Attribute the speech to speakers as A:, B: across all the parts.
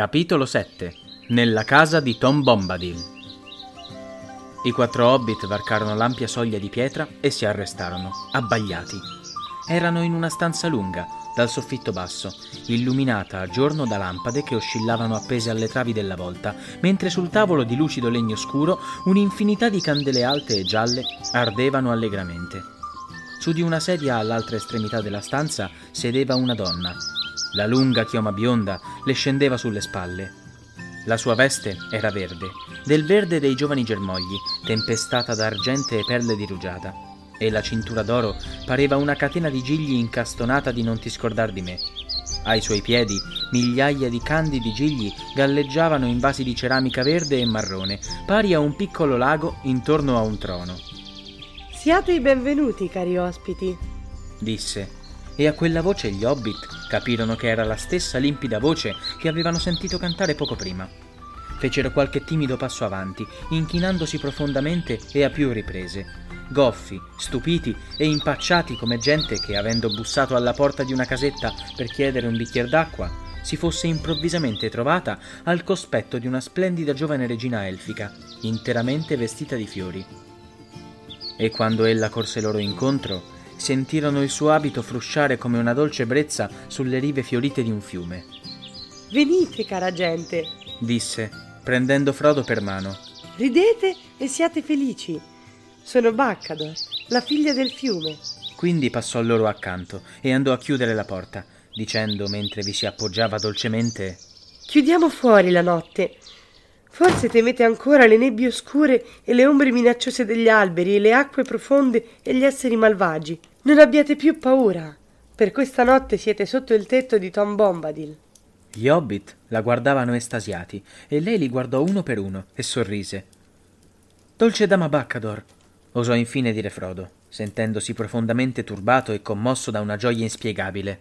A: Capitolo 7 Nella casa di Tom Bombadil I quattro hobbit varcarono l'ampia soglia di pietra e si arrestarono, abbagliati. Erano in una stanza lunga, dal soffitto basso, illuminata a giorno da lampade che oscillavano appese alle travi della volta, mentre sul tavolo di lucido legno scuro un'infinità di candele alte e gialle ardevano allegramente. Su di una sedia all'altra estremità della stanza sedeva una donna, la lunga chioma bionda le scendeva sulle spalle. La sua veste era verde, del verde dei giovani germogli, tempestata da argente e perle di rugiada, e la cintura d'oro pareva una catena di gigli incastonata di non ti scordar di me. Ai suoi piedi migliaia di candidi gigli galleggiavano in vasi di ceramica verde e marrone, pari a un piccolo lago intorno a un trono.
B: Siate i benvenuti, cari ospiti,
A: disse e a quella voce gli hobbit capirono che era la stessa limpida voce che avevano sentito cantare poco prima. Fecero qualche timido passo avanti, inchinandosi profondamente e a più riprese. Goffi, stupiti e impacciati come gente che, avendo bussato alla porta di una casetta per chiedere un bicchiere d'acqua, si fosse improvvisamente trovata al cospetto di una splendida giovane regina elfica, interamente vestita di fiori. E quando ella corse loro incontro, sentirono il suo abito frusciare come una dolce brezza sulle rive fiorite di un fiume.
B: Venite, cara gente,
A: disse, prendendo Frodo per mano.
B: Ridete e siate felici. Sono Baccador, la figlia del fiume.
A: Quindi passò loro accanto e andò a chiudere la porta, dicendo mentre vi si appoggiava dolcemente:
B: Chiudiamo fuori la notte. Forse temete ancora le nebbie oscure e le ombre minacciose degli alberi e le acque profonde e gli esseri malvagi. Non abbiate più paura. Per questa notte siete sotto il tetto di Tom Bombadil.
A: Gli hobbit la guardavano estasiati e lei li guardò uno per uno e sorrise. Dolce dama Baccador, osò infine dire Frodo, sentendosi profondamente turbato e commosso da una gioia inspiegabile.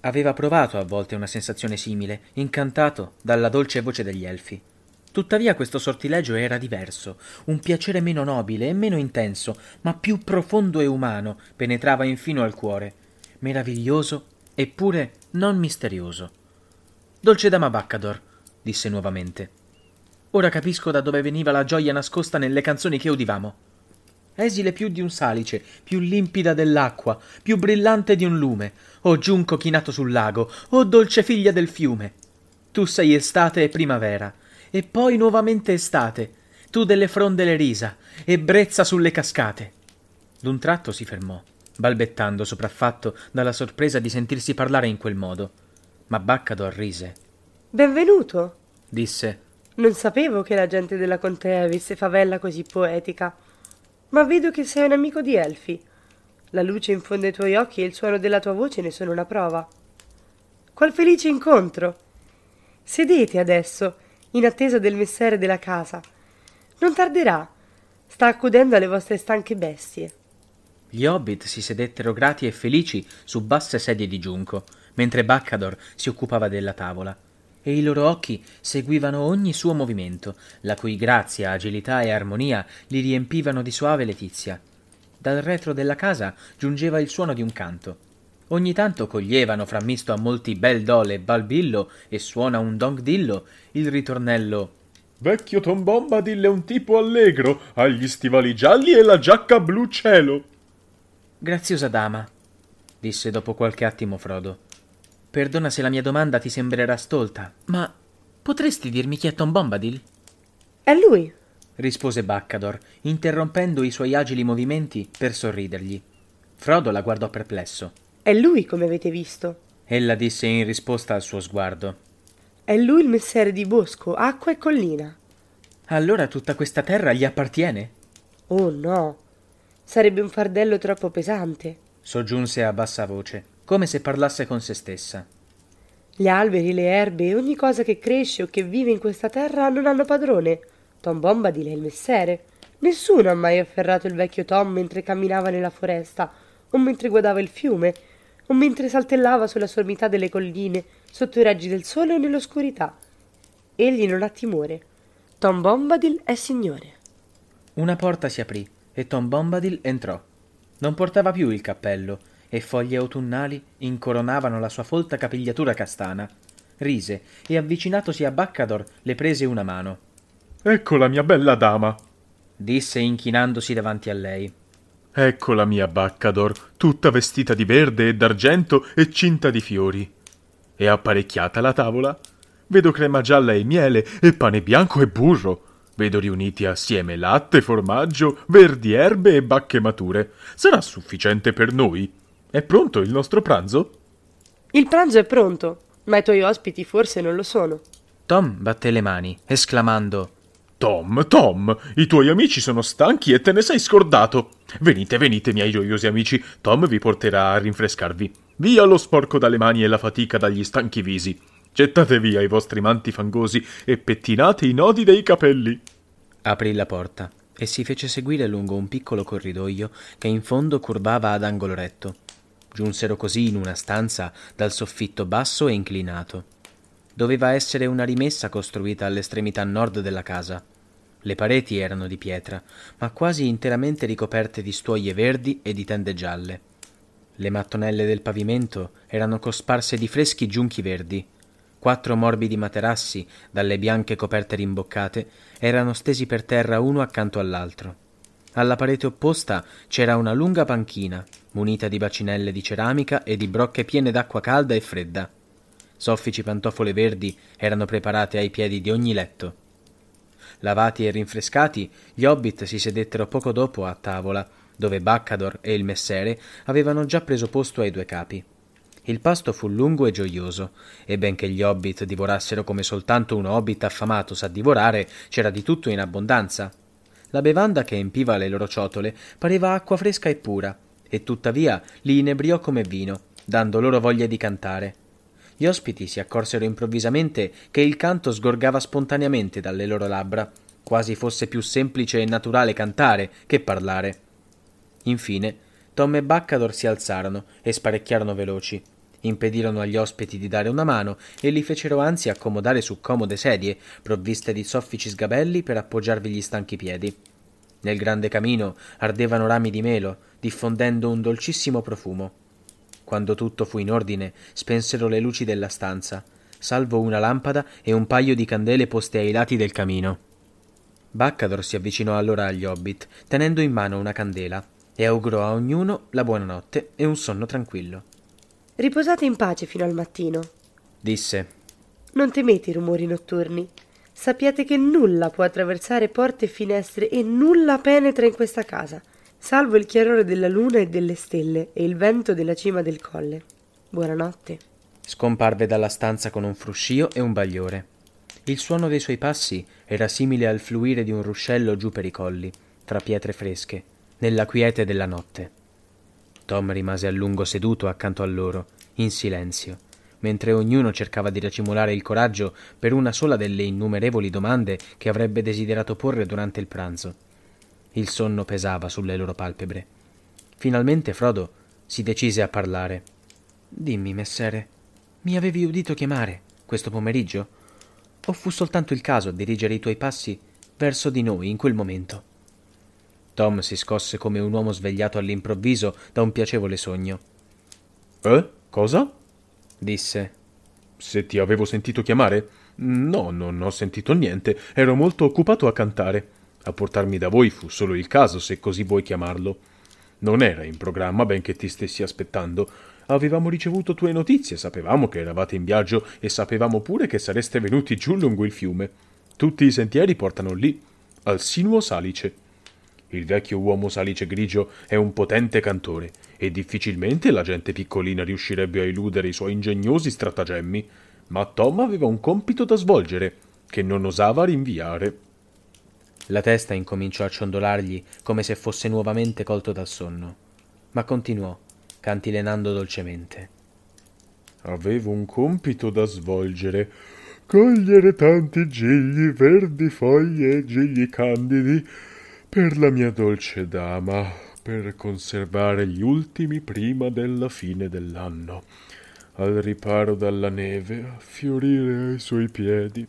A: Aveva provato a volte una sensazione simile, incantato dalla dolce voce degli elfi. Tuttavia questo sortilegio era diverso, un piacere meno nobile e meno intenso, ma più profondo e umano, penetrava infino al cuore, meraviglioso eppure non misterioso. Dolce dama Baccador, disse nuovamente. Ora capisco da dove veniva la gioia nascosta nelle canzoni che udivamo. Esile più di un salice, più limpida dell'acqua, più brillante di un lume, o giunco chinato sul lago, o dolce figlia del fiume. Tu sei estate e primavera, e poi nuovamente estate, tu delle fronde le risa, e brezza sulle cascate. D'un tratto si fermò, balbettando sopraffatto dalla sorpresa di sentirsi parlare in quel modo. Ma Baccador rise.
B: Benvenuto, disse. Non sapevo che la gente della contea avesse favella così poetica. Ma vedo che sei un amico di Elfi. La luce in fondo ai tuoi occhi e il suono della tua voce ne sono una prova. Qual felice incontro! Sedete adesso in attesa del messere della casa. Non tarderà. Sta accudendo alle vostre stanche bestie.
A: Gli hobbit si sedettero grati e felici su basse sedie di giunco, mentre Baccador si occupava della tavola e i loro occhi seguivano ogni suo movimento, la cui grazia, agilità e armonia li riempivano di soave letizia. Dal retro della casa giungeva il suono di un canto. Ogni tanto coglievano, frammisto a molti bel dole e balbillo, e suona un dong dillo, il ritornello Vecchio tombomba dille un tipo allegro, ha gli stivali gialli e la giacca blu cielo. Graziosa dama, disse dopo qualche attimo Frodo. Perdona se la mia domanda ti sembrerà stolta, ma potresti dirmi chi è Tom Bombadil? È lui, rispose Baccador, interrompendo i suoi agili movimenti per sorridergli. Frodo la guardò perplesso.
B: È lui, come avete visto.
A: Ella disse in risposta al suo sguardo.
B: È lui il messere di bosco, acqua e collina.
A: Allora tutta questa
B: terra gli appartiene? Oh no. Sarebbe un fardello troppo pesante.
A: Soggiunse a bassa voce, come se parlasse con se stessa.
B: Gli alberi, le erbe, e ogni cosa che cresce o che vive in questa terra non hanno padrone. Tom Bombadil è il messere. Nessuno ha mai afferrato il vecchio Tom mentre camminava nella foresta o mentre guardava il fiume o mentre saltellava sulla sommità delle colline, sotto i raggi del sole o nell'oscurità. Egli non ha timore. Tom Bombadil è signore.
A: Una porta si aprì e Tom Bombadil entrò. Non portava più il cappello e foglie autunnali incoronavano la sua folta capigliatura castana. Rise e avvicinatosi a Baccador le prese una mano. Ecco la mia bella dama, disse inchinandosi davanti a lei.
C: Ecco la mia Baccador, tutta vestita di verde e d'argento e cinta di fiori. E apparecchiata la tavola? Vedo crema gialla e miele, e pane bianco e burro. Vedo riuniti assieme latte, formaggio, verdi erbe e bacche mature. Sarà sufficiente per noi? È pronto il nostro pranzo?
B: Il pranzo è pronto, ma i tuoi ospiti forse non lo sono.
C: Tom batté le mani, esclamando Tom, Tom, i tuoi amici sono stanchi e te ne sei scordato. Venite, venite, miei gioiosi amici, Tom vi porterà a rinfrescarvi. Via lo sporco dalle mani e la fatica dagli stanchi visi. Gettate via i vostri manti
A: fangosi e pettinate i nodi dei capelli. Aprì la porta e si fece seguire lungo un piccolo corridoio che in fondo curvava ad angolo retto. Giunsero così in una stanza dal soffitto basso e inclinato. Doveva essere una rimessa costruita all'estremità nord della casa. Le pareti erano di pietra, ma quasi interamente ricoperte di stuoie verdi e di tende gialle. Le mattonelle del pavimento erano cosparse di freschi giunchi verdi. Quattro morbidi materassi, dalle bianche coperte rimboccate, erano stesi per terra uno accanto all'altro. Alla parete opposta c'era una lunga panchina, munita di bacinelle di ceramica e di brocche piene d'acqua calda e fredda. Soffici pantofole verdi erano preparate ai piedi di ogni letto. Lavati e rinfrescati, gli hobbit si sedettero poco dopo a tavola, dove Baccador e il messere avevano già preso posto ai due capi. Il pasto fu lungo e gioioso, e benché gli hobbit divorassero come soltanto un hobbit affamato sa divorare, c'era di tutto in abbondanza. La bevanda che empiva le loro ciotole pareva acqua fresca e pura, e tuttavia li inebriò come vino, dando loro voglia di cantare. Gli ospiti si accorsero improvvisamente che il canto sgorgava spontaneamente dalle loro labbra, quasi fosse più semplice e naturale cantare che parlare. Infine, Tom e Baccador si alzarono e sparecchiarono veloci. Impedirono agli ospiti di dare una mano e li fecero anzi accomodare su comode sedie, provviste di soffici sgabelli per appoggiarvi gli stanchi piedi. Nel grande camino ardevano rami di melo, diffondendo un dolcissimo profumo. Quando tutto fu in ordine, spensero le luci della stanza, salvo una lampada e un paio di candele poste ai lati del camino. Baccador si avvicinò allora agli hobbit, tenendo in mano una candela, e augurò a ognuno la buonanotte e un sonno tranquillo.
B: Riposate in pace fino al mattino,
A: disse.
B: Non temete i rumori notturni. Sappiate che nulla può attraversare porte e finestre e nulla penetra in questa casa salvo il chiarore della luna e delle stelle e il vento della cima del colle. Buonanotte.
A: Scomparve dalla stanza con un fruscio e un bagliore. Il suono dei suoi passi era simile al fluire di un ruscello giù per i colli, tra pietre fresche, nella quiete della notte. Tom rimase a lungo seduto accanto a loro, in silenzio, mentre ognuno cercava di racimolare il coraggio per una sola delle innumerevoli domande che avrebbe desiderato porre durante il pranzo. Il sonno pesava sulle loro palpebre. Finalmente Frodo si decise a parlare. Dimmi, messere, mi avevi udito chiamare questo pomeriggio? O fu soltanto il caso a dirigere i tuoi passi verso di noi in quel momento? Tom si scosse come un uomo svegliato all'improvviso da un piacevole sogno. Eh? Cosa? disse. Se ti avevo sentito chiamare?
C: No, non ho sentito niente, ero molto occupato a cantare. A portarmi da voi fu solo il caso, se così vuoi chiamarlo. Non era in programma, benché ti stessi aspettando. Avevamo ricevuto tue notizie, sapevamo che eravate in viaggio e sapevamo pure che sareste venuti giù lungo il fiume. Tutti i sentieri portano lì, al sinuo salice. Il vecchio uomo salice grigio è un potente cantore e difficilmente la gente piccolina riuscirebbe a eludere i suoi ingegnosi stratagemmi, ma Tom aveva un compito da svolgere
A: che non osava rinviare. La testa incominciò a ciondolargli come se fosse nuovamente colto dal sonno, ma continuò, cantilenando dolcemente.
C: Avevo un compito da svolgere. Cogliere tanti gigli verdi foglie e gigli candidi per la mia dolce dama, per conservare gli ultimi prima della fine dell'anno, al riparo dalla neve, a fiorire ai suoi piedi.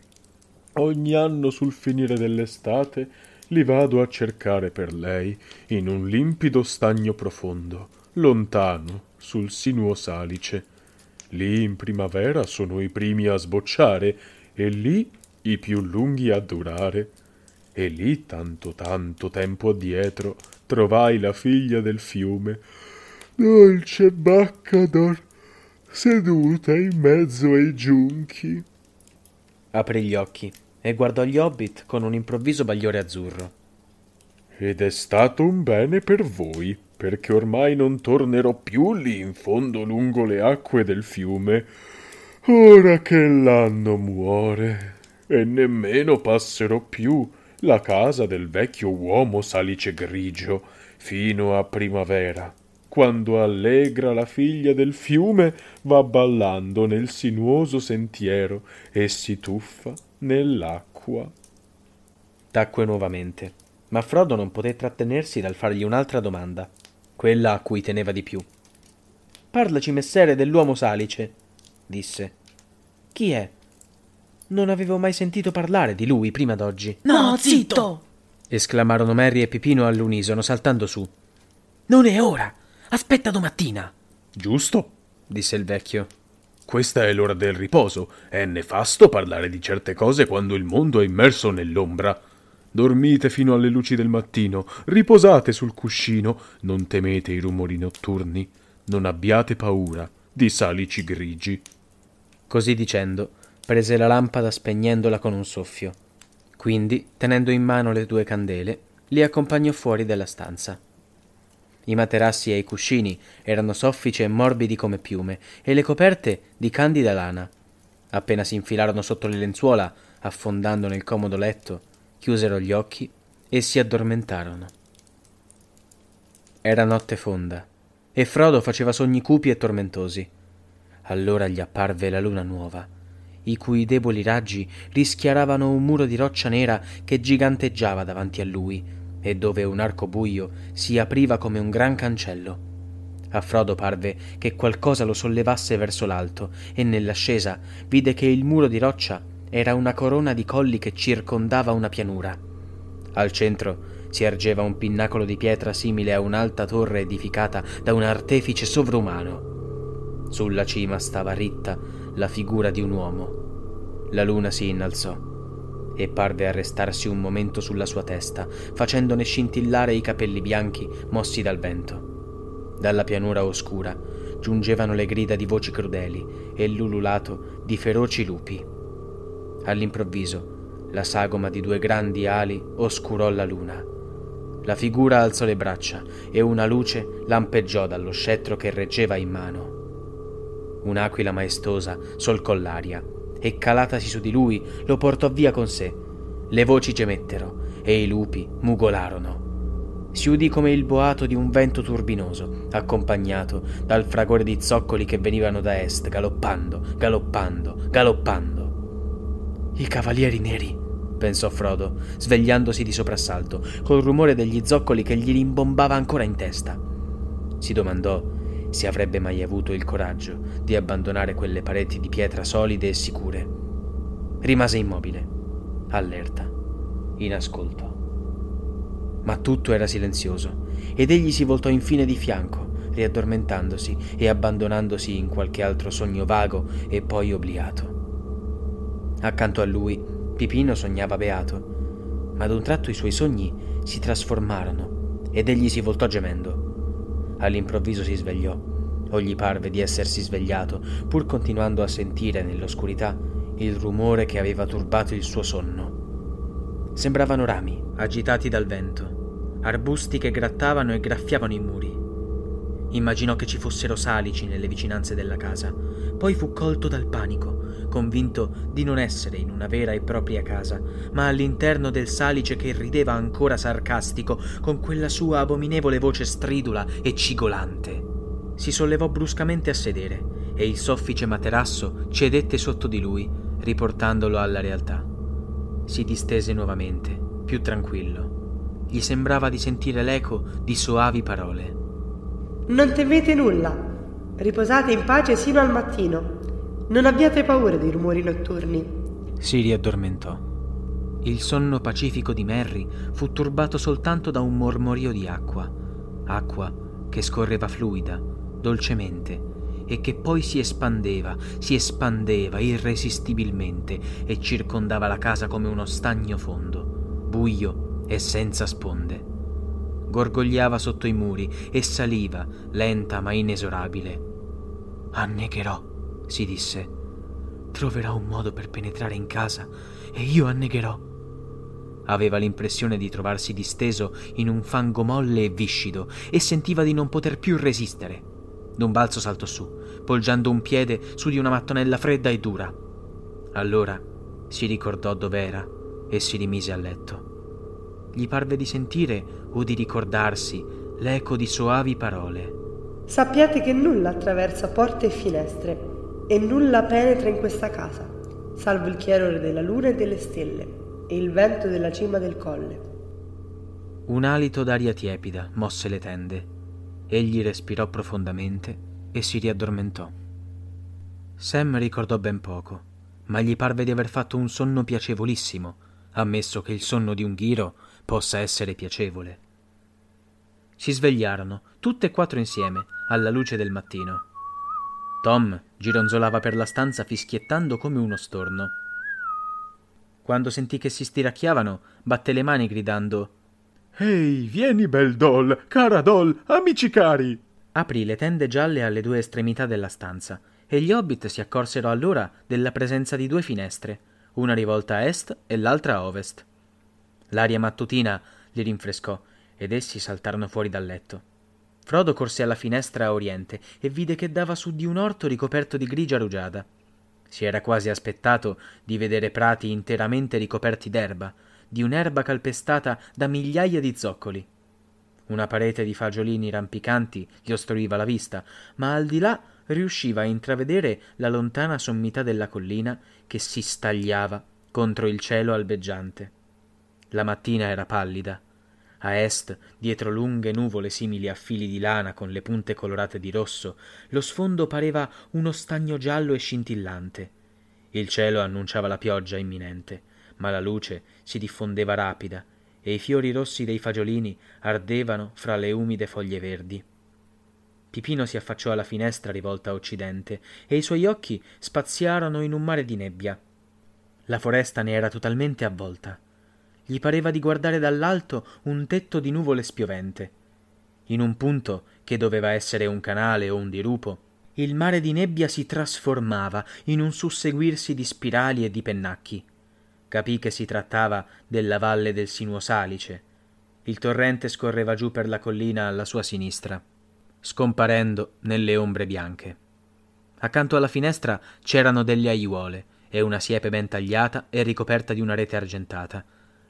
C: Ogni anno sul finire dell'estate li vado a cercare per lei in un limpido stagno profondo, lontano, sul sinuo salice. Lì in primavera sono i primi a sbocciare e lì i più lunghi a durare. E lì tanto tanto tempo addietro trovai la figlia del fiume, dolce Baccador, seduta in mezzo ai giunchi.
A: Apri gli occhi e guardò gli hobbit con un improvviso bagliore azzurro. Ed è stato
C: un bene per voi, perché ormai non tornerò più lì in fondo lungo le acque del fiume, ora che l'anno muore, e nemmeno passerò più la casa del vecchio uomo salice grigio fino a primavera, quando allegra la figlia del fiume va ballando nel sinuoso sentiero e si tuffa
A: nell'acqua. Tacque nuovamente, ma Frodo non poté trattenersi dal fargli un'altra domanda, quella a cui teneva di più. Parlaci, messere, dell'uomo salice, disse. Chi è? Non avevo mai sentito parlare di lui prima d'oggi. No, zitto! esclamarono Mary e Pipino all'unisono, saltando su. Non è ora! Aspetta domattina! Giusto,
C: disse il vecchio. Questa è l'ora del riposo. È nefasto parlare di certe cose quando il mondo è immerso nell'ombra. Dormite fino alle luci del mattino, riposate sul cuscino, non temete i rumori notturni, non abbiate paura
A: di salici grigi. Così dicendo, prese la lampada spegnendola con un soffio. Quindi, tenendo in mano le due candele, li accompagnò fuori della stanza. I materassi e i cuscini erano soffici e morbidi come piume e le coperte di candida lana. Appena si infilarono sotto le lenzuola, affondando nel comodo letto, chiusero gli occhi e si addormentarono. Era notte fonda e Frodo faceva sogni cupi e tormentosi. Allora gli apparve la luna nuova, i cui deboli raggi rischiaravano un muro di roccia nera che giganteggiava davanti a lui, e dove un arco buio si apriva come un gran cancello. A Frodo parve che qualcosa lo sollevasse verso l'alto e nell'ascesa vide che il muro di roccia era una corona di colli che circondava una pianura. Al centro si ergeva un pinnacolo di pietra simile a un'alta torre edificata da un artefice sovrumano. Sulla cima stava ritta la figura di un uomo. La luna si innalzò e parve arrestarsi un momento sulla sua testa, facendone scintillare i capelli bianchi mossi dal vento. Dalla pianura oscura giungevano le grida di voci crudeli e l'ululato di feroci lupi. All'improvviso la sagoma di due grandi ali oscurò la luna. La figura alzò le braccia e una luce lampeggiò dallo scettro che reggeva in mano. Un'aquila maestosa solcò l'aria e calatasi su di lui lo portò via con sé. Le voci gemettero e i lupi mugolarono. Si udì come il boato di un vento turbinoso, accompagnato dal fragore di zoccoli che venivano da est, galoppando, galoppando, galoppando. I cavalieri neri, pensò Frodo, svegliandosi di soprassalto, col rumore degli zoccoli che gli rimbombava ancora in testa. Si domandò si avrebbe mai avuto il coraggio di abbandonare quelle pareti di pietra solide e sicure. Rimase immobile, allerta, in ascolto. Ma tutto era silenzioso ed egli si voltò infine di fianco, riaddormentandosi e abbandonandosi in qualche altro sogno vago e poi obliato. Accanto a lui, Pipino sognava beato, ma ad un tratto i suoi sogni si trasformarono ed egli si voltò gemendo All'improvviso si svegliò, o gli parve di essersi svegliato, pur continuando a sentire nell'oscurità il rumore che aveva turbato il suo sonno. Sembravano rami, agitati dal vento, arbusti che grattavano e graffiavano i muri. Immaginò che ci fossero salici nelle vicinanze della casa, poi fu colto dal panico convinto di non essere in una vera e propria casa, ma all'interno del salice che rideva ancora sarcastico con quella sua abominevole voce stridula e cigolante. Si sollevò bruscamente a sedere e il soffice materasso cedette sotto di lui, riportandolo alla realtà. Si distese nuovamente, più tranquillo. Gli sembrava di sentire l'eco di soavi parole.
B: Non temete nulla. Riposate in pace sino al mattino. Non abbiate paura dei rumori notturni.
A: Si riaddormentò. Il sonno pacifico di Merry fu turbato soltanto da un mormorio di acqua, acqua che scorreva fluida, dolcemente, e che poi si espandeva, si espandeva irresistibilmente e circondava la casa come uno stagno fondo, buio e senza sponde. Gorgogliava sotto i muri e saliva, lenta ma inesorabile. Annegherò si disse, troverà un modo per penetrare in casa e io annegherò. Aveva l'impressione di trovarsi disteso in un fango molle e viscido e sentiva di non poter più resistere. D'un balzo saltò su, poggiando un piede su di una mattonella fredda e dura. Allora si ricordò dov'era e si rimise a letto. Gli parve di sentire o di ricordarsi l'eco di soavi parole.
B: Sappiate che nulla attraversa porte e finestre, e nulla penetra in questa casa, salvo il chiarore della luna e delle stelle e il vento della cima del colle.
A: Un alito d'aria tiepida mosse le tende. Egli respirò profondamente e si riaddormentò. Sam ricordò ben poco, ma gli parve di aver fatto un sonno piacevolissimo, ammesso che il sonno di un ghiro possa essere piacevole. Si svegliarono, tutte e quattro insieme, alla luce del mattino. Tom gironzolava per la stanza fischiettando come uno storno. Quando sentì che si stiracchiavano, batté le mani gridando Ehi, vieni bel Doll, cara Doll, amici cari! Aprì le tende gialle alle due estremità della stanza e gli hobbit si accorsero allora della presenza di due finestre, una rivolta a est e l'altra a ovest. L'aria mattutina li rinfrescò ed essi saltarono fuori dal letto. Frodo corse alla finestra a oriente e vide che dava su di un orto ricoperto di grigia rugiada. Si era quasi aspettato di vedere prati interamente ricoperti d'erba, di un'erba calpestata da migliaia di zoccoli. Una parete di fagiolini rampicanti gli ostruiva la vista, ma al di là riusciva a intravedere la lontana sommità della collina che si stagliava contro il cielo albeggiante. La mattina era pallida a est, dietro lunghe nuvole simili a fili di lana con le punte colorate di rosso, lo sfondo pareva uno stagno giallo e scintillante. Il cielo annunciava la pioggia imminente, ma la luce si diffondeva rapida e i fiori rossi dei fagiolini ardevano fra le umide foglie verdi. Pipino si affacciò alla finestra rivolta a occidente e i suoi occhi spaziarono in un mare di nebbia. La foresta ne era totalmente avvolta gli pareva di guardare dall'alto un tetto di nuvole spiovente. In un punto, che doveva essere un canale o un dirupo, il mare di nebbia si trasformava in un susseguirsi di spirali e di pennacchi. Capì che si trattava della valle del Sinuosalice. Il torrente scorreva giù per la collina alla sua sinistra, scomparendo nelle ombre bianche. Accanto alla finestra c'erano delle aiuole e una siepe ben tagliata e ricoperta di una rete argentata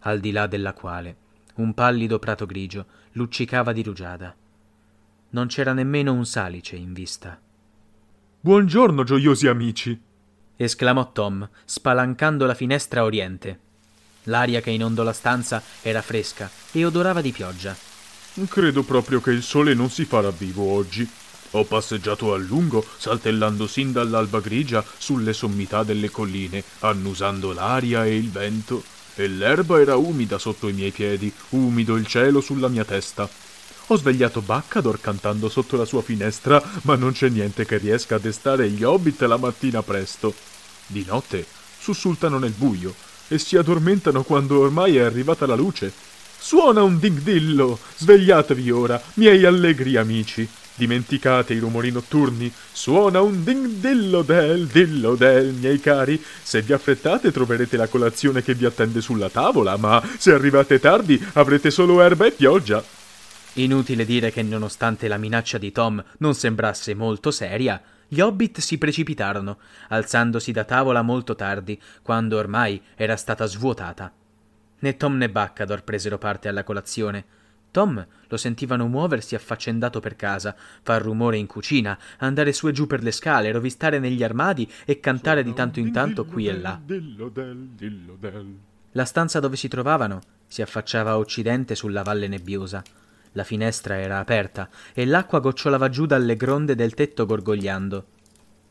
A: al di là della quale un pallido prato grigio luccicava di rugiada. Non c'era nemmeno un salice in vista. Buongiorno, gioiosi amici! esclamò Tom, spalancando la finestra a oriente. L'aria che inondò la stanza era fresca e odorava di pioggia.
C: Credo proprio che il sole non si farà vivo oggi. Ho passeggiato a lungo, saltellando sin dall'alba grigia sulle sommità delle colline, annusando l'aria e il vento e l'erba era umida sotto i miei piedi, umido il cielo sulla mia testa. Ho svegliato Baccador cantando sotto la sua finestra, ma non c'è niente che riesca a destare gli hobbit la mattina presto. Di notte sussultano nel buio e si addormentano quando ormai è arrivata la luce. Suona un dingdillo! Svegliatevi ora, miei allegri amici! Dimenticate i rumori notturni, suona un ding dillo del, dillo del, miei cari. Se vi affrettate troverete la colazione che
A: vi attende sulla tavola, ma se arrivate tardi avrete solo erba e pioggia. Inutile dire che nonostante la minaccia di Tom non sembrasse molto seria, gli hobbit si precipitarono, alzandosi da tavola molto tardi, quando ormai era stata svuotata. Né Tom né Baccador presero parte alla colazione, Tom lo sentivano muoversi affaccendato per casa, far rumore in cucina, andare su e giù per le scale, rovistare negli armadi e cantare di tanto in tanto qui e là. La stanza dove si trovavano si affacciava a occidente sulla valle nebbiosa. La finestra era aperta e l'acqua gocciolava giù dalle gronde del tetto gorgogliando.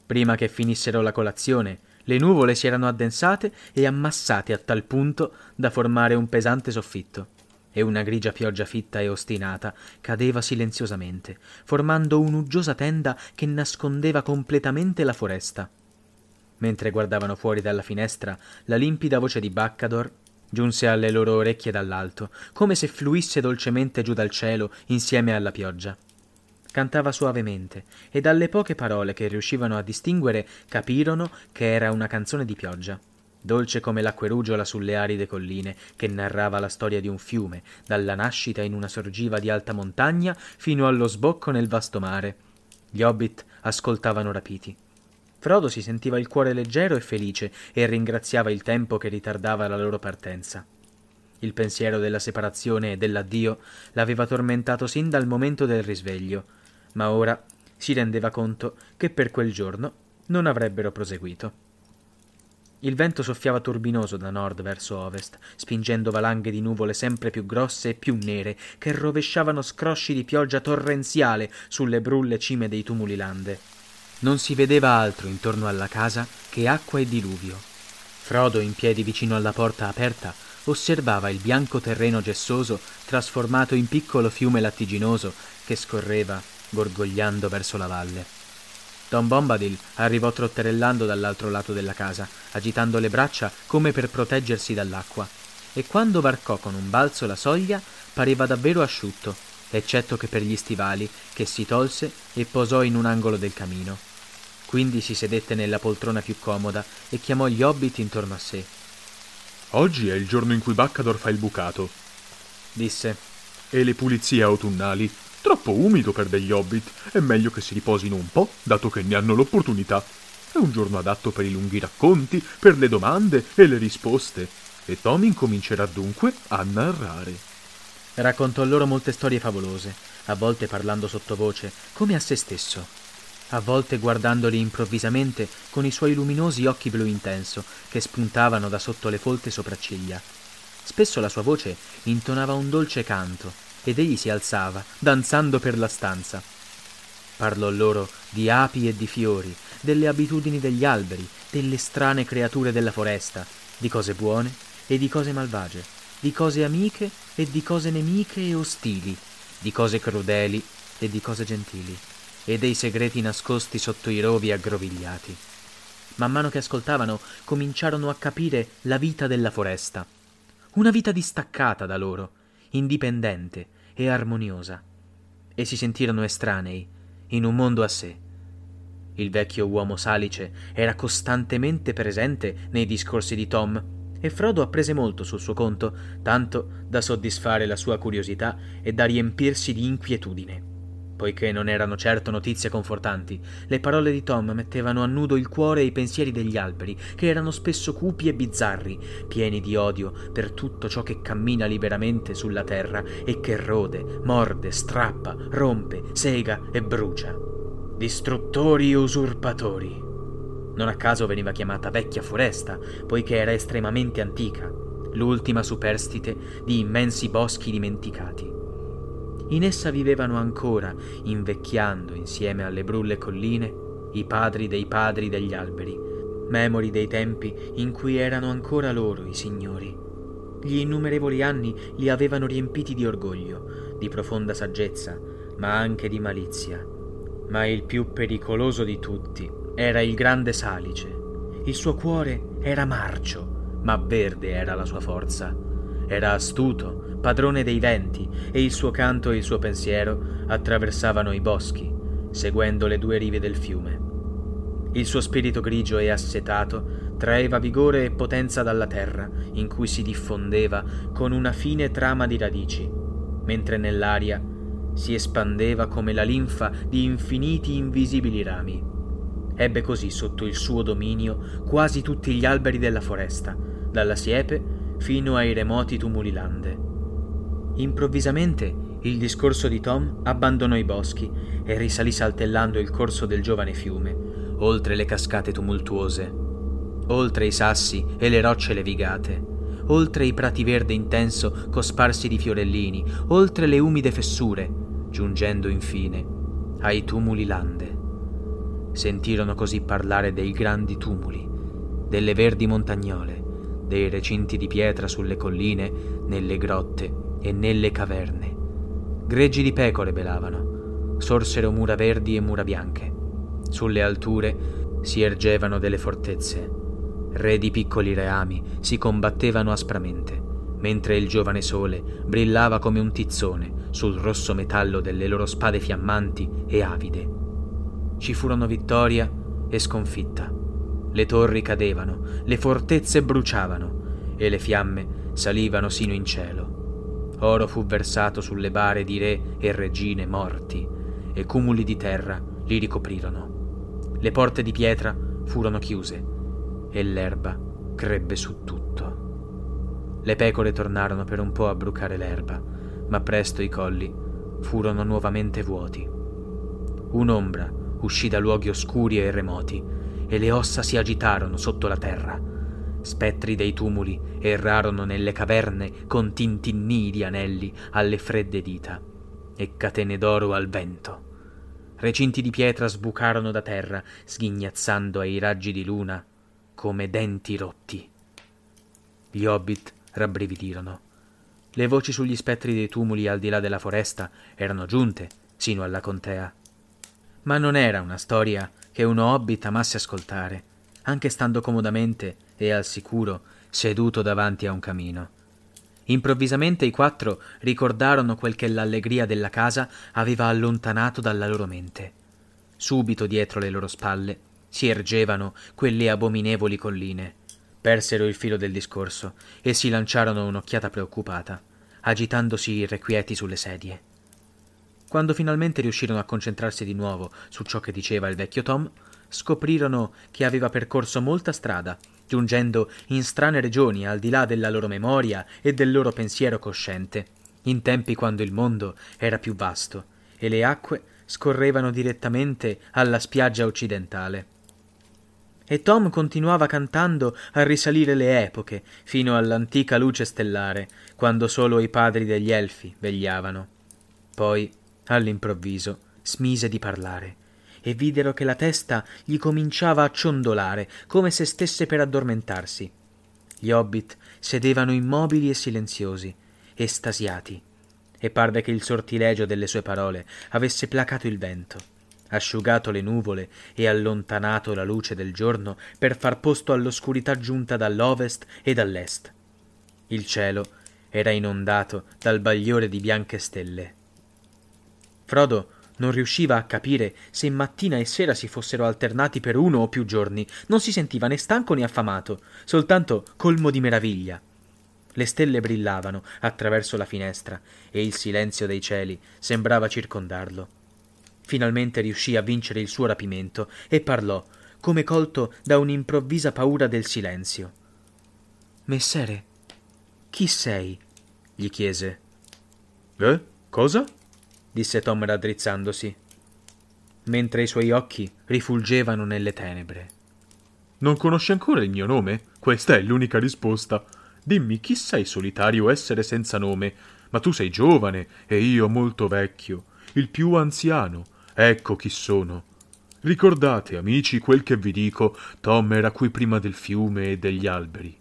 A: Prima che finissero la colazione, le nuvole si erano addensate e ammassate a tal punto da formare un pesante soffitto e una grigia pioggia fitta e ostinata cadeva silenziosamente, formando un'uggiosa tenda che nascondeva completamente la foresta. Mentre guardavano fuori dalla finestra, la limpida voce di Baccador giunse alle loro orecchie dall'alto, come se fluisse dolcemente giù dal cielo insieme alla pioggia. Cantava suavemente, e dalle poche parole che riuscivano a distinguere capirono che era una canzone di pioggia dolce come l'acquerugiola sulle aride colline che narrava la storia di un fiume, dalla nascita in una sorgiva di alta montagna fino allo sbocco nel vasto mare. Gli hobbit ascoltavano rapiti. Frodo si sentiva il cuore leggero e felice e ringraziava il tempo che ritardava la loro partenza. Il pensiero della separazione e dell'addio l'aveva tormentato sin dal momento del risveglio, ma ora si rendeva conto che per quel giorno non avrebbero proseguito. Il vento soffiava turbinoso da nord verso ovest, spingendo valanghe di nuvole sempre più grosse e più nere, che rovesciavano scrosci di pioggia torrenziale sulle brulle cime dei tumuli lande. Non si vedeva altro intorno alla casa che acqua e diluvio. Frodo, in piedi vicino alla porta aperta, osservava il bianco terreno gessoso trasformato in piccolo fiume lattiginoso che scorreva gorgogliando verso la valle. Don Bombadil arrivò trotterellando dall'altro lato della casa, agitando le braccia come per proteggersi dall'acqua, e quando varcò con un balzo la soglia pareva davvero asciutto, eccetto che per gli stivali, che si tolse e posò in un angolo del camino. Quindi si sedette nella poltrona più comoda e chiamò gli hobbit intorno a sé.
C: Oggi è il giorno in cui Baccador fa il bucato, disse, e le pulizie autunnali Troppo umido per degli hobbit, è meglio che si riposino un po', dato che ne hanno l'opportunità. È un giorno adatto per i lunghi racconti, per le domande e le risposte.
A: E Tom incomincerà dunque a narrare. Raccontò loro molte storie favolose, a volte parlando sottovoce, come a se stesso, a volte guardandoli improvvisamente con i suoi luminosi occhi blu intenso che spuntavano da sotto le folte sopracciglia. Spesso la sua voce intonava un dolce canto, ed egli si alzava, danzando per la stanza. Parlò loro di api e di fiori, delle abitudini degli alberi, delle strane creature della foresta, di cose buone e di cose malvagie, di cose amiche e di cose nemiche e ostili, di cose crudeli e di cose gentili, e dei segreti nascosti sotto i rovi aggrovigliati. Man mano che ascoltavano, cominciarono a capire la vita della foresta. Una vita distaccata da loro, indipendente e armoniosa, e si sentirono estranei, in un mondo a sé. Il vecchio uomo salice era costantemente presente nei discorsi di Tom, e Frodo apprese molto sul suo conto, tanto da soddisfare la sua curiosità e da riempirsi di inquietudine poiché non erano certo notizie confortanti. Le parole di Tom mettevano a nudo il cuore e i pensieri degli alberi, che erano spesso cupi e bizzarri, pieni di odio per tutto ciò che cammina liberamente sulla terra e che rode, morde, strappa, rompe, sega e brucia. Distruttori usurpatori. Non a caso veniva chiamata vecchia foresta, poiché era estremamente antica, l'ultima superstite di immensi boschi dimenticati. In essa vivevano ancora, invecchiando insieme alle brulle colline, i padri dei padri degli alberi, memori dei tempi in cui erano ancora loro i signori. Gli innumerevoli anni li avevano riempiti di orgoglio, di profonda saggezza, ma anche di malizia. Ma il più pericoloso di tutti era il grande salice. Il suo cuore era marcio, ma verde era la sua forza. Era astuto, padrone dei venti, e il suo canto e il suo pensiero attraversavano i boschi, seguendo le due rive del fiume. Il suo spirito grigio e assetato traeva vigore e potenza dalla terra, in cui si diffondeva con una fine trama di radici, mentre nell'aria si espandeva come la linfa di infiniti invisibili rami. Ebbe così sotto il suo dominio quasi tutti gli alberi della foresta, dalla siepe fino ai remoti tumuli lande. Improvvisamente il discorso di Tom abbandonò i boschi e risalì saltellando il corso del giovane fiume, oltre le cascate tumultuose, oltre i sassi e le rocce levigate, oltre i prati verde intenso cosparsi di fiorellini, oltre le umide fessure, giungendo infine ai tumuli lande. Sentirono così parlare dei grandi tumuli, delle verdi montagnole, dei recinti di pietra sulle colline, nelle grotte e nelle caverne. Greggi di pecore belavano, sorsero mura verdi e mura bianche. Sulle alture si ergevano delle fortezze. Re di piccoli reami si combattevano aspramente, mentre il giovane sole brillava come un tizzone sul rosso metallo delle loro spade fiammanti e avide. Ci furono vittoria e sconfitta le torri cadevano, le fortezze bruciavano e le fiamme salivano sino in cielo. Oro fu versato sulle bare di re e regine morti e cumuli di terra li ricoprirono. Le porte di pietra furono chiuse e l'erba crebbe su tutto. Le pecore tornarono per un po' a brucare l'erba, ma presto i colli furono nuovamente vuoti. Un'ombra uscì da luoghi oscuri e remoti e le ossa si agitarono sotto la terra. Spettri dei tumuli errarono nelle caverne con tintinnii di anelli alle fredde dita e catene d'oro al vento. Recinti di pietra sbucarono da terra, sghignazzando ai raggi di luna come denti rotti. Gli hobbit rabbrividirono. Le voci sugli spettri dei tumuli al di là della foresta erano giunte sino alla contea. Ma non era una storia che uno hobbit amasse ascoltare, anche stando comodamente e al sicuro seduto davanti a un camino. Improvvisamente i quattro ricordarono quel che l'allegria della casa aveva allontanato dalla loro mente. Subito dietro le loro spalle si ergevano quelle abominevoli colline. Persero il filo del discorso e si lanciarono un'occhiata preoccupata, agitandosi irrequieti sulle sedie. Quando finalmente riuscirono a concentrarsi di nuovo su ciò che diceva il vecchio Tom, scoprirono che aveva percorso molta strada, giungendo in strane regioni al di là della loro memoria e del loro pensiero cosciente, in tempi quando il mondo era più vasto e le acque scorrevano direttamente alla spiaggia occidentale. E Tom continuava cantando a risalire le epoche, fino all'antica luce stellare, quando solo i padri degli elfi vegliavano. Poi All'improvviso smise di parlare e videro che la testa gli cominciava a ciondolare come se stesse per addormentarsi. Gli hobbit sedevano immobili e silenziosi, estasiati, e parve che il sortilegio delle sue parole avesse placato il vento, asciugato le nuvole e allontanato la luce del giorno per far posto all'oscurità giunta dall'ovest e dall'est. Il cielo era inondato dal bagliore di bianche stelle. Frodo non riusciva a capire se mattina e sera si fossero alternati per uno o più giorni, non si sentiva né stanco né affamato, soltanto colmo di meraviglia. Le stelle brillavano attraverso la finestra e il silenzio dei cieli sembrava circondarlo. Finalmente riuscì a vincere il suo rapimento e parlò, come colto da un'improvvisa paura del silenzio. Messere, chi sei? gli chiese. Eh? Cosa? disse Tom raddrizzandosi, mentre i suoi occhi rifulgevano nelle tenebre. Non conosci ancora il mio nome? Questa è l'unica risposta. Dimmi
C: chi sei solitario essere senza nome, ma tu sei giovane e io molto vecchio, il più anziano. Ecco chi sono. Ricordate, amici, quel che vi dico, Tom era qui prima del fiume e degli alberi.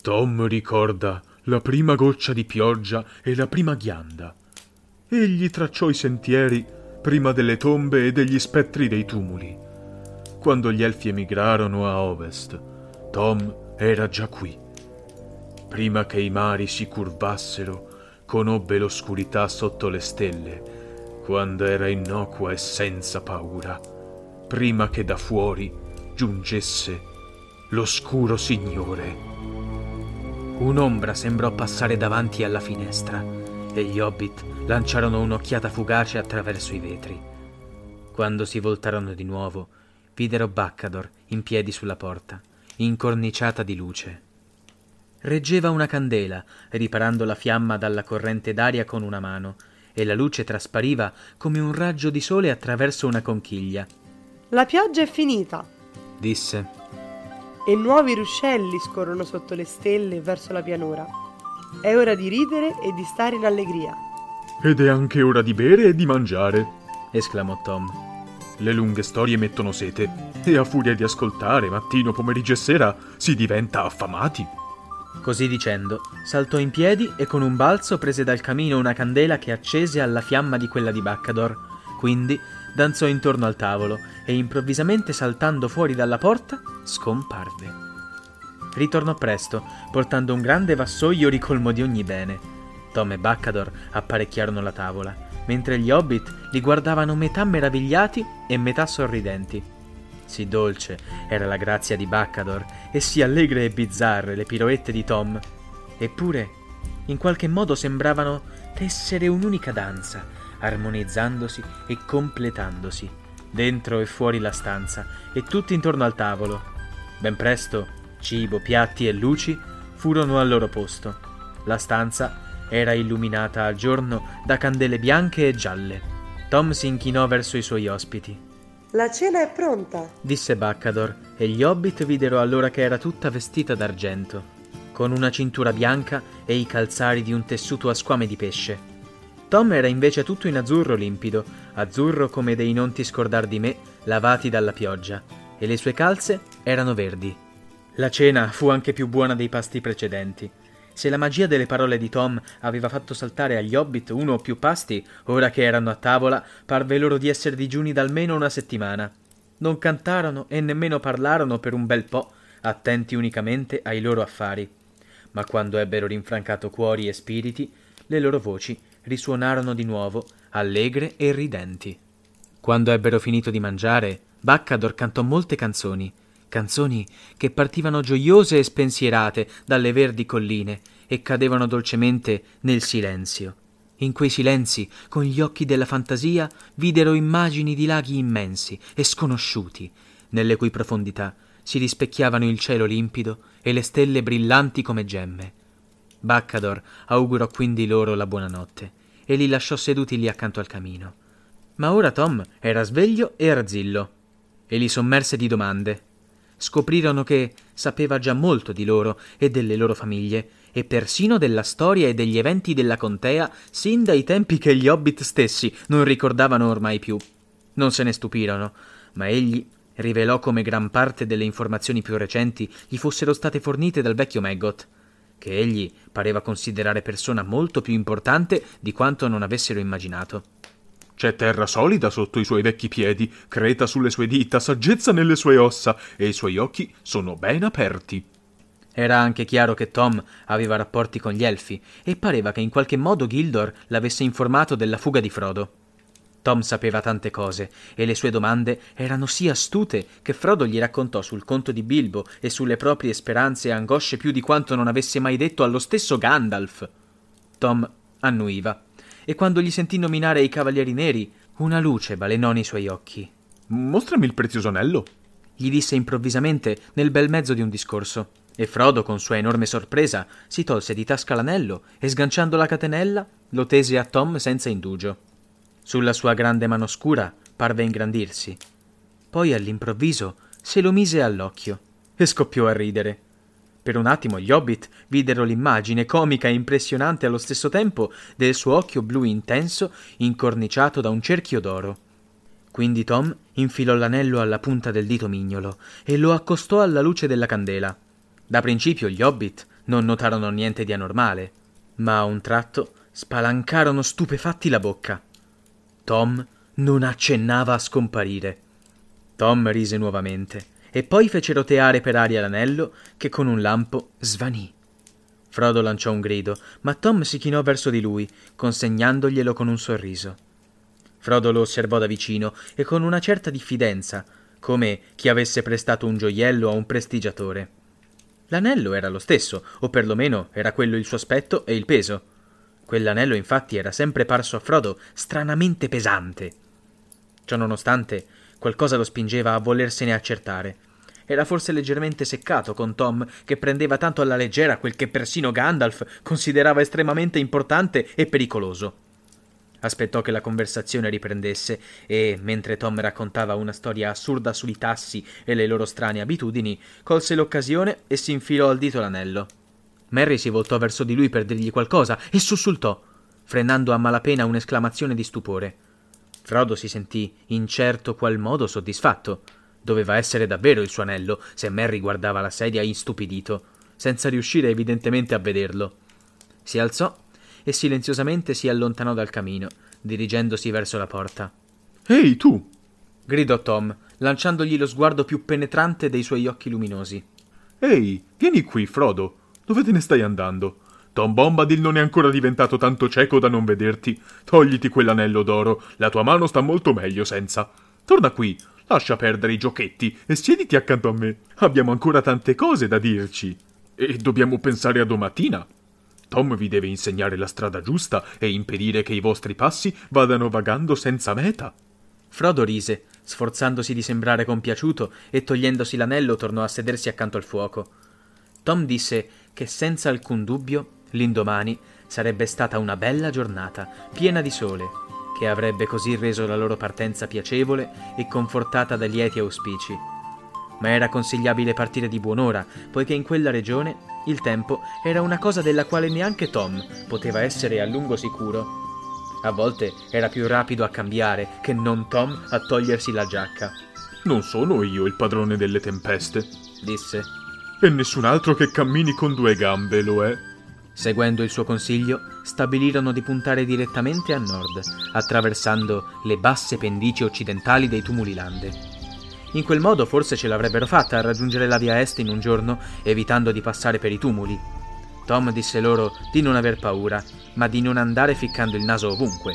C: Tom ricorda la prima goccia di pioggia e la prima ghianda, egli tracciò i sentieri prima delle tombe e degli spettri dei tumuli. Quando gli elfi emigrarono a ovest, Tom era già qui. Prima che i mari si curvassero, conobbe l'oscurità sotto le stelle, quando era innocua e senza paura, prima che da fuori
A: giungesse l'oscuro signore. Un'ombra sembrò passare davanti alla finestra e gli hobbit lanciarono un'occhiata fugace attraverso i vetri. Quando si voltarono di nuovo, videro Baccador in piedi sulla porta, incorniciata di luce. Reggeva una candela, riparando la fiamma dalla corrente d'aria con una mano, e la luce traspariva come un raggio di sole attraverso una conchiglia.
B: La pioggia è finita, disse. E nuovi ruscelli scorrono sotto le stelle verso la pianura. È ora di ridere e di stare in allegria.
C: Ed è anche ora di bere e di mangiare, esclamò Tom. Le lunghe storie mettono sete, e a
A: furia di ascoltare mattino, pomeriggio e sera si diventa affamati. Così dicendo, saltò in piedi e con un balzo prese dal camino una candela che accese alla fiamma di quella di Baccador. Quindi danzò intorno al tavolo e improvvisamente saltando fuori dalla porta scomparve. Ritornò presto, portando un grande vassoio ricolmo di ogni bene. Tom e Baccador apparecchiarono la tavola, mentre gli hobbit li guardavano metà meravigliati e metà sorridenti. Sì dolce era la grazia di Baccador e sì allegre e bizzarre le piroette di Tom. Eppure, in qualche modo sembravano tessere un'unica danza, armonizzandosi e completandosi, dentro e fuori la stanza e tutti intorno al tavolo. Ben presto, cibo, piatti e luci furono al loro posto. La stanza era illuminata al giorno da candele bianche e gialle. Tom si inchinò verso i suoi ospiti.
B: La cena è pronta,
A: disse Baccador, e gli hobbit videro allora che era tutta vestita d'argento, con una cintura bianca e i calzari di un tessuto a squame di pesce. Tom era invece tutto in azzurro limpido, azzurro come dei non ti scordar di me, lavati dalla pioggia, e le sue calze erano verdi. La cena fu anche più buona dei pasti precedenti. Se la magia delle parole di Tom aveva fatto saltare agli hobbit uno o più pasti, ora che erano a tavola, parve loro di essere digiuni da almeno una settimana. Non cantarono e nemmeno parlarono per un bel po', attenti unicamente ai loro affari. Ma quando ebbero rinfrancato cuori e spiriti, le loro voci risuonarono di nuovo, allegre e ridenti. Quando ebbero finito di mangiare, Baccador cantò molte canzoni, canzoni che partivano gioiose e spensierate dalle verdi colline e cadevano dolcemente nel silenzio. In quei silenzi, con gli occhi della fantasia, videro immagini di laghi immensi e sconosciuti, nelle cui profondità si rispecchiavano il cielo limpido e le stelle brillanti come gemme. Baccador augurò quindi loro la buonanotte e li lasciò seduti lì accanto al camino. Ma ora Tom era sveglio e arzillo e li sommerse di domande scoprirono che sapeva già molto di loro e delle loro famiglie, e persino della storia e degli eventi della contea sin dai tempi che gli hobbit stessi non ricordavano ormai più. Non se ne stupirono, ma egli rivelò come gran parte delle informazioni più recenti gli fossero state fornite dal vecchio Maggot, che egli pareva considerare persona molto più importante di quanto non avessero immaginato. C'è terra solida sotto i suoi vecchi piedi, creta sulle sue dita, saggezza nelle sue ossa, e i suoi occhi sono ben aperti. Era anche chiaro che Tom aveva rapporti con gli elfi, e pareva che in qualche modo Gildor l'avesse informato della fuga di Frodo. Tom sapeva tante cose, e le sue domande erano sì astute che Frodo gli raccontò sul conto di Bilbo e sulle proprie speranze e angosce più di quanto non avesse mai detto allo stesso Gandalf. Tom annuiva e quando gli sentì nominare i Cavalieri Neri, una luce balenò nei suoi occhi. Mostrami il prezioso anello, gli disse improvvisamente nel bel mezzo di un discorso. E Frodo, con sua enorme sorpresa, si tolse di tasca l'anello e sganciando la catenella lo tese a Tom senza indugio. Sulla sua grande mano scura parve ingrandirsi. Poi all'improvviso se lo mise all'occhio e scoppiò a ridere. Per un attimo gli hobbit videro l'immagine comica e impressionante allo stesso tempo del suo occhio blu intenso incorniciato da un cerchio d'oro. Quindi Tom infilò l'anello alla punta del dito mignolo e lo accostò alla luce della candela. Da principio gli hobbit non notarono niente di anormale, ma a un tratto spalancarono stupefatti la bocca. Tom non accennava a scomparire. Tom rise nuovamente e poi fece roteare per aria l'anello che con un lampo svanì. Frodo lanciò un grido, ma Tom si chinò verso di lui, consegnandoglielo con un sorriso. Frodo lo osservò da vicino e con una certa diffidenza, come chi avesse prestato un gioiello a un prestigiatore. L'anello era lo stesso, o perlomeno era quello il suo aspetto e il peso. Quell'anello infatti era sempre parso a Frodo stranamente pesante. Ciononostante, Qualcosa lo spingeva a volersene accertare. Era forse leggermente seccato con Tom, che prendeva tanto alla leggera quel che persino Gandalf considerava estremamente importante e pericoloso. Aspettò che la conversazione riprendesse e, mentre Tom raccontava una storia assurda sui tassi e le loro strane abitudini, colse l'occasione e si infilò al dito l'anello. Mary si voltò verso di lui per dirgli qualcosa e sussultò, frenando a malapena un'esclamazione di stupore. Frodo si sentì in certo qual modo soddisfatto. Doveva essere davvero il suo anello, se Merry guardava la sedia istupidito, senza riuscire evidentemente a vederlo. Si alzò e silenziosamente si allontanò dal camino, dirigendosi verso la porta. Ehi tu! gridò Tom, lanciandogli lo sguardo più penetrante dei suoi occhi luminosi. Ehi, vieni qui, Frodo. Dove te ne stai andando?
C: Tom certo, Bombadil non è ancora diventato tanto cieco da non vederti. Togliti quell'anello d'oro, la tua mano sta molto meglio senza. Torna qui, lascia perdere i giochetti e siediti accanto a me. Abbiamo ancora tante cose da dirci. E dobbiamo pensare a domattina. Tom vi deve insegnare la strada giusta e impedire che i vostri passi vadano vagando
A: senza meta. Frodo rise, sforzandosi di sembrare compiaciuto e togliendosi l'anello tornò a sedersi accanto al fuoco. Tom disse che senza alcun dubbio L'indomani sarebbe stata una bella giornata, piena di sole, che avrebbe così reso la loro partenza piacevole e confortata da lieti auspici. Ma era consigliabile partire di buon'ora, poiché in quella regione il tempo era una cosa della quale neanche Tom poteva essere a lungo sicuro. A volte era più rapido a cambiare che non Tom a togliersi la giacca.
C: Non sono io il padrone delle
A: tempeste, disse. E nessun altro che cammini con due gambe lo è. Seguendo il suo consiglio, stabilirono di puntare direttamente a nord, attraversando le basse pendici occidentali dei tumuli lande. In quel modo forse ce l'avrebbero fatta a raggiungere la via est in un giorno, evitando di passare per i tumuli. Tom disse loro di non aver paura, ma di non andare ficcando il naso ovunque.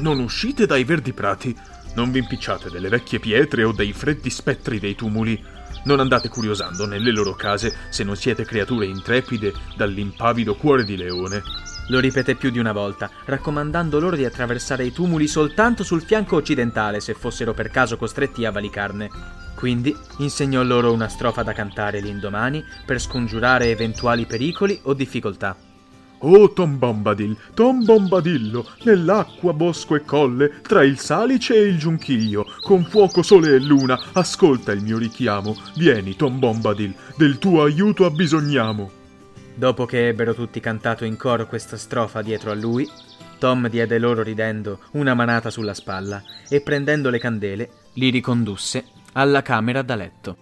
A: Non uscite
C: dai verdi prati, non vi impicciate delle vecchie pietre o dei freddi spettri dei tumuli non andate curiosando nelle loro case se non siete creature intrepide dall'impavido
A: cuore di leone. Lo ripete più di una volta, raccomandando loro di attraversare i tumuli soltanto sul fianco occidentale se fossero per caso costretti a valicarne. Quindi insegnò loro una strofa da cantare l'indomani per scongiurare eventuali pericoli o difficoltà.
C: Oh Tom Bombadil, Tom Bombadillo, nell'acqua, bosco e colle, tra il salice e il giunchiglio, con fuoco, sole e luna, ascolta il mio richiamo.
A: Vieni, Tom Bombadil, del tuo aiuto abbisogniamo. Dopo che ebbero tutti cantato in coro questa strofa dietro a lui, Tom diede loro ridendo una manata sulla spalla e prendendo le candele li ricondusse alla camera da letto.